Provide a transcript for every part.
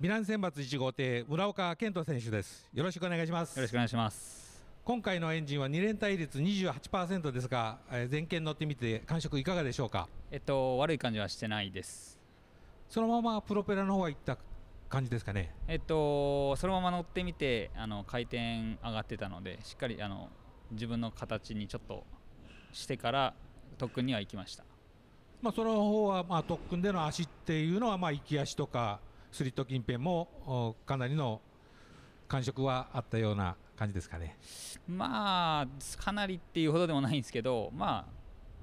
美南選抜1号艇村岡健人選手ですよろしくお願いしますよろしくお願いします今回のエンジンは2連対率28%ですが、えー、前乗ってみて感触いかがでしょうかえっと悪い感じはしてないですそのままプロペラの方は行った感じですかねえっとそのまま乗ってみてあの回転上がってたのでしっかりあの自分の形にちょっとしてから特訓には行きましたまあその方はまあ特訓での足っていうのはまあ行き足とかスリット近辺もかなりの感触はあったような感じですかね。まあかなりっていうほどでもないんですけど、ま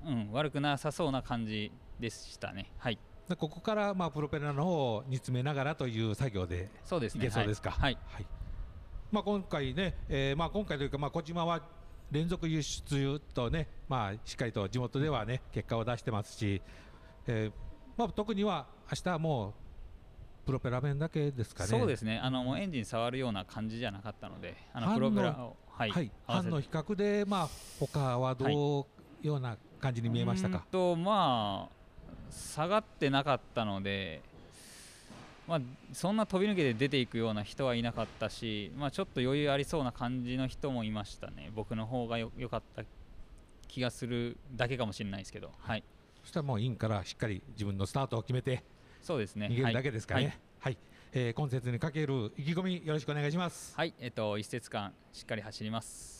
あうん、悪くなさそうな感じでしたね。はいここからまあプロペラの方を煮詰めながらという作業でそうです、いけそうですか。はい、はい、まあ、今回ね、えー、まあ今回というか、まあ、小島は連続輸出とね、まあ、しっかりと地元ではね結果を出してますし、えーまあ、特には明日はもうプロペラ面だけですかねそうですねあのもうエンジン触るような感じじゃなかったのであのプロペラをはい、はい、班の比較で、まあ他はどうような感じに見えましたか、とまあ下がってなかったので、まあ、そんな飛び抜けて出ていくような人はいなかったし、まあ、ちょっと余裕ありそうな感じの人もいましたね、僕の方がよよかった気がするだけかもしれないですけど、はい、そしたらもうインからしっかり自分のスタートを決めて、そうですね逃げるだけですかね。はい、えー、今節にかける意気込みよろしくお願いします。はい、えっ、ー、と一節間しっかり走ります。